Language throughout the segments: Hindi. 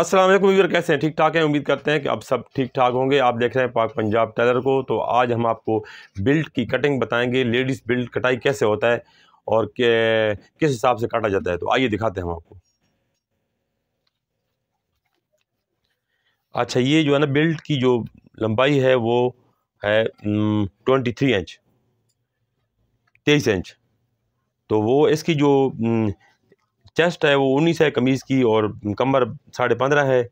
अस्सलाम वालेकुम व्यूअर कैसे हैं ठीक ठाक हैं उम्मीद करते हैं कि अब सब ठीक ठाक होंगे आप देख रहे हैं पाक पंजाब टेलर को तो आज हम आपको बिल्ट की कटिंग बताएंगे लेडीज़ बिल्ट कटाई कैसे होता है और के, किस हिसाब से काटा जाता है तो आइए दिखाते हैं हम आपको अच्छा ये जो है ना बिल्ट की जो लंबाई है वो है ट्वेंटी थ्री इंच तेईस इंच तो वो इसकी जो न, चेस्ट है वो उन्नीस है कमीज़ की और कमर साढ़े पंद्रह है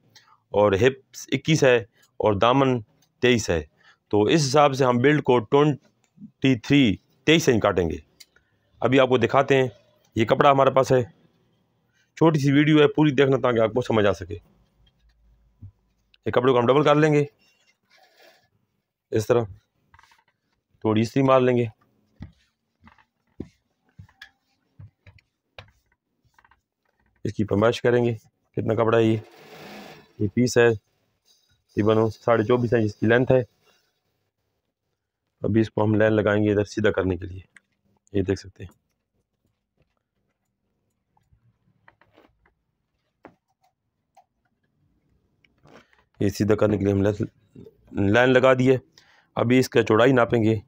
और हिप्स इक्कीस है और दामन तेईस है तो इस हिसाब से हम बिल्ड को ट्वेंटी थ्री तेईस इंच काटेंगे अभी आपको दिखाते हैं ये कपड़ा हमारे पास है छोटी सी वीडियो है पूरी देखना ताकि आपको समझ आ सके ये कपड़े को हम डबल कर लेंगे इस तरह थोड़ी इसी मार लेंगे इसकी पमबाइश करेंगे कितना कपड़ा है ये ये पीस है तकरीबन साढ़े चौबीस इंच इसकी लेंथ है अभी इसको हम लाइन लगाएंगे इधर सीधा करने के लिए ये देख सकते हैं ये सीधा करने के लिए हम लाइन लगा दी है अभी इसका चौड़ाई नापेंगे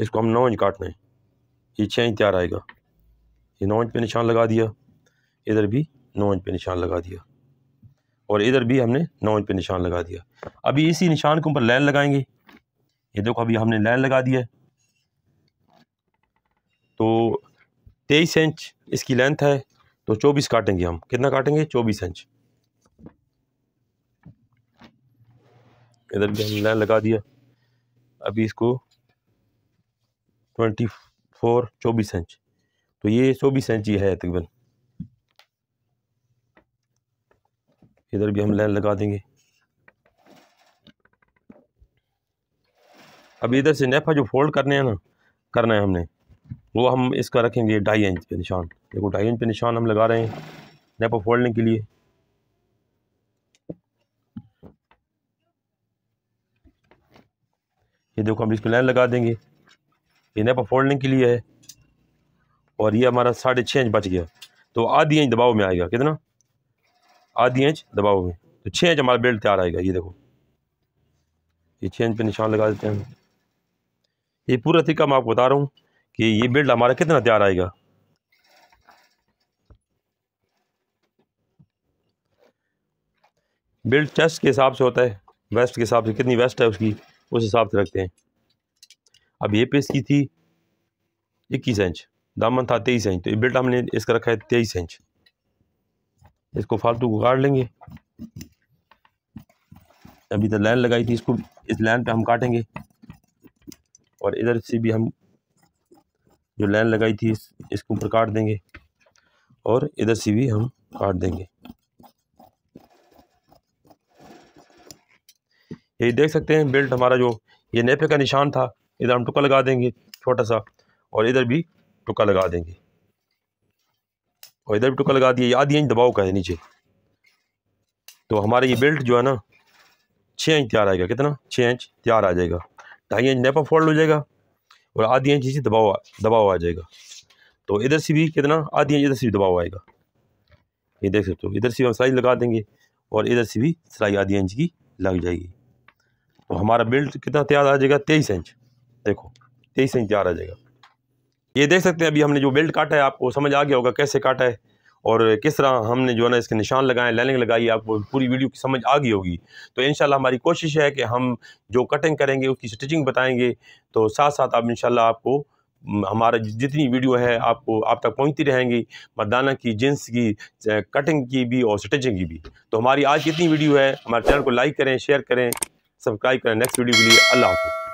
इसको हम नौ इंच काटना है ये छः इंच तैयार आएगा ये नौ इंच पे निशान लगा दिया इधर भी नौ इंच पे निशान लगा दिया और इधर भी हमने नौ इंच पे निशान लगा दिया अभी इसी निशान के ऊपर लाइन लगाएंगे ये देखो अभी हमने लाइन लगा दिया तो तेईस इंच इसकी लेंथ है तो चौबीस काटेंगे हम कितना काटेंगे चौबीस इंच इधर भी हमने लाइन लगा दिया अभी इसको ट्वेंटी फोर चौबीस इंच तो ये चौबीस इंच ही है तकरीबन इधर भी हम लाइन लगा देंगे अब इधर से नेफा जो फोल्ड करने हैं ना करना है हमने वो हम इसका रखेंगे ढाई इंच पे निशान देखो ढाई इंच पे निशान हम लगा रहे हैं नेफा फोल्डने के लिए ये देखो हम इसको लाइन लगा देंगे ये नेपा फोल्डने के लिए है और ये हमारा साढ़े छः इंच बच गया तो आधी इंच दबाव में आएगा कितना आधी इंच दबाव में तो छः इंच हमारा बेल्ट तैयार आएगा ये देखो ये छः इंच पे निशान लगा देते हैं ये पूरा तरीका मैं आपको बता रहा हूँ कि ये बेल्ट हमारा कितना तैयार आएगा बेल्ट चेस्ट के हिसाब से होता है वेस्ट के हिसाब से कितनी वेस्ट है उसकी उस हिसाब से रखते हैं अब ये पेस की थी इक्कीस इंच दामन था तेईस इंच तो ये बेल्ट हमने इसका रखा है तेईस इंच इसको फालतू काट लेंगे अभी तो लाइन लगाई थी इसको इस लाइन पे हम काटेंगे और इधर से भी हम जो लाइन लगाई थी इस, इसको ऊपर काट देंगे और इधर से भी हम काट देंगे ये देख सकते हैं बेल्ट हमारा जो ये नेपे का निशान था इधर हम टुका लगा देंगे छोटा सा और इधर भी टुका लगा देंगे और इधर भी टुका लगा दिया आधी इंच दबाव का है नीचे तो हमारा ये बेल्ट जो है ना छः इंच तैयार आएगा कितना छः इंच तैयार आ जाएगा ढाई इंच नेपा फोल्ड हो जाएगा और आधी इंच इसी दबाव दबाव आ जाएगा तो इधर से भी कितना आधी इंच इधर से भी दबाव आएगा ये देख सकते हो इधर से हम सिलाई लगा देंगे और इधर से भी सिलाई आधी इंच की लग जाएगी तो हमारा बेल्ट कितना तैयार आ जाएगा तेईस इंच देखो तेईस इंच तैयार आ जाएगा ये देख सकते हैं अभी हमने जो बेल्ट काटा है आपको समझ आ गया होगा कैसे काटा है और किस तरह हमने जो है ना इसके निशान लगाए लाइनिंग लगाई आपको पूरी वीडियो की समझ आ गई होगी तो इन हमारी कोशिश है कि हम जो कटिंग करेंगे उसकी स्टिचिंग बताएँगे तो साथ साथ आप इनशाला आपको हमारा जितनी वीडियो है आपको आप तक पहुंचती रहेंगी मरदाना की जींस की कटिंग की भी और स्टिचिंग की भी तो हमारी आज जितनी वीडियो है हमारे चैनल को लाइक करें शेयर करें सब्सक्राइब करें नेक्स्ट वीडियो के लिए अल्लाह हाफ़